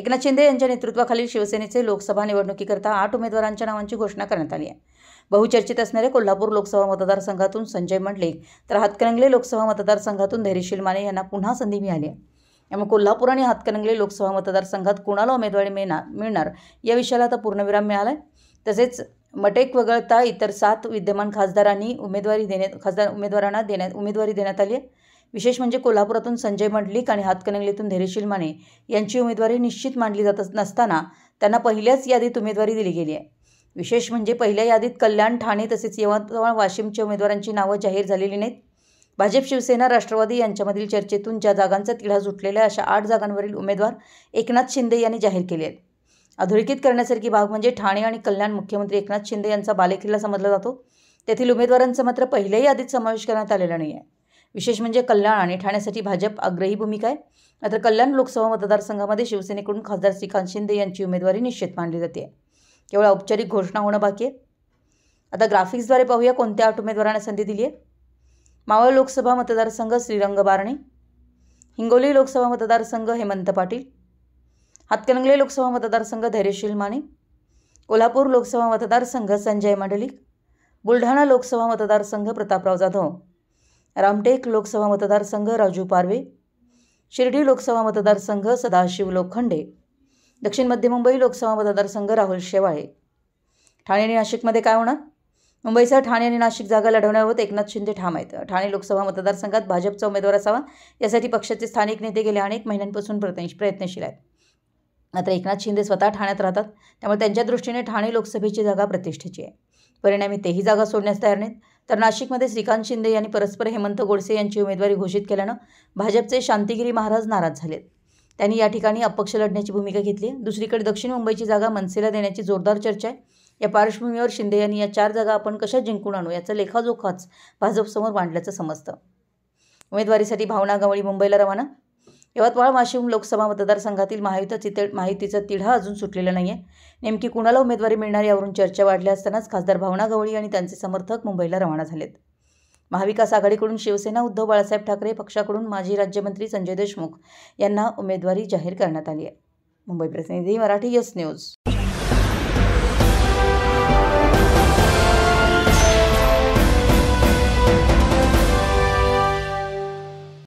एकनाथ शिंदे यांच्या नेतृत्वाखालील शिवसेनेचे लोकसभा निवडणुकीकरता आठ उमेदवारांच्या नावांची घोषणा करण्यात आली आहे बहुचर्चित असणारे कोल्हापूर लोकसभा मतदारसंघातून संजय मंडले तर हातकणंगले लोकसभा मतदारसंघातून धैर्यशील माने यांना पुन्हा संधी मिळाली आहे त्यामुळे कोल्हापूर आणि हातकणंगले लोकसभा मतदारसंघात कोणाला उमेदवारी मिळणार मिळणार या विषयाला आता पूर्णविराम मिळाला आहे तसेच मटेक वगळता इतर सात विद्यमान खासदारांनी उमेदवारी देण्यात खासदार उमेदवारांना देण्यात उमेदवारी देण्यात आली आहे विशेष म्हणजे कोल्हापुरातून संजय मंडलिक आणि हातकणंगलीतून धैर्यशील माने यांची उमेदवारी निश्चित मानली जात नसताना त्यांना पहिल्याच यादीत उमेदवारी दिली गेली आहे विशेष म्हणजे पहिल्या यादीत कल्याण ठाणे तसेच यवतमाळ वाशिमच्या उमेदवारांची नावं जाहीर झालेली नाहीत भाजप शिवसेना राष्ट्रवादी यांच्यामधील चर्चेतून ज्या जागांचा तिढा आहे अशा आठ जागांवरील उमेदवार एकनाथ शिंदे यांनी जाहीर केले आहेत अधोरेखित करण्यासारखी बाब म्हणजे ठाणे आणि कल्याण मुख्यमंत्री एकनाथ शिंदे यांचा बालेकिल्ला समजला जातो तेथील उमेदवारांचा मात्र पहिल्याही यादीत समावेश करण्यात आलेला नाही आहे विशेष म्हणजे कल्याण आणि ठाण्यासाठी भाजप आग्रही भूमिका आहे मात्र कल्याण लोकसभा मतदारसंघामध्ये शिवसेनेकडून खासदार श्रीकांत शिंदे यांची उमेदवारी निश्चित मानली जाते केवळ औपचारिक घोषणा होणं बाकी आहे आता ग्राफिक्सद्वारे पाहूया कोणत्या आठ उमेदवारांना संधी दिली आहे मावळ लोकसभा मतदारसंघ श्रीरंग बारणे हिंगोली लोकसभा मतदारसंघ हेमंत पाटील हातकणंगले लोकसभा मतदारसंघ धैर्यशील माने कोल्हापूर लोकसभा मतदारसंघ संजय मंडलिक बुलढाणा लोकसभा मतदारसंघ प्रतापराव जाधव रामटेक लोकसभा मतदारसंघ राजू पारवे शिर्डी लोकसभा मतदारसंघ सदाशिव लोखंडे दक्षिण मध्य मुंबई लोकसभा मतदारसंघ राहुल शेवाळे ठाणे आणि नाशिकमध्ये काय होणार मुंबईसह ठाणे आणि नाशिक जागा लढवण्याबाबत एकनाथ शिंदे ठाम आहेत ठाणे लोकसभा मतदारसंघात भाजपचा उमेदवार असावा यासाठी पक्षाचे स्थानिक नेते गेल्या अनेक महिन्यांपासून प्रयत्नशील आहेत मात्र एकनाथ शिंदे स्वतः ठाण्यात राहतात त्यामुळे त्यांच्या दृष्टीने ठाणे लोकसभेची जागा प्रतिष्ठेची आहे परिणामी तेही जागा सोडण्यास तयार नाहीत तर नाशिकमध्ये श्रीकांत शिंदे यांनी परस्पर हेमंत गोडसे यांची उमेदवारी घोषित केल्यानं भाजपचे शांतिगिरी महाराज नाराज झालेत त्यांनी या ठिकाणी अपक्ष लढण्याची भूमिका घेतली दुसरीकडे दक्षिण मुंबईची जागा मनसेला देण्याची जोरदार चर्चा आहे या पार्श्वभूमीवर शिंदे यांनी या चार जागा आपण कशा जिंकून आणू याचा लेखाजोखाच भाजपसमोर मांडल्याचं समजतं उमेदवारीसाठी भावना गवळी मुंबईला रवाना यवतमाळ वाशिम लोकसभा मतदारसंघातील महायुतीची ते माहितीचा तिढा अजून सुटलेला नाही आहे नेमकी कुणाला उमेदवारी मिळणार यावरून चर्चा वाढल्या असतानाच खासदार भावना गवळी आणि त्यांचे समर्थक मुंबईला रवाना झालेत महाविकास आघाडीकडून शिवसेना उद्धव बाळासाहेब ठाकरे पक्षाकडून माजी राज्यमंत्री संजय देशमुख यांना उमेदवारी जाहीर करण्यात आली आहे मुंबई प्रतिनिधी मराठी यस न्यूज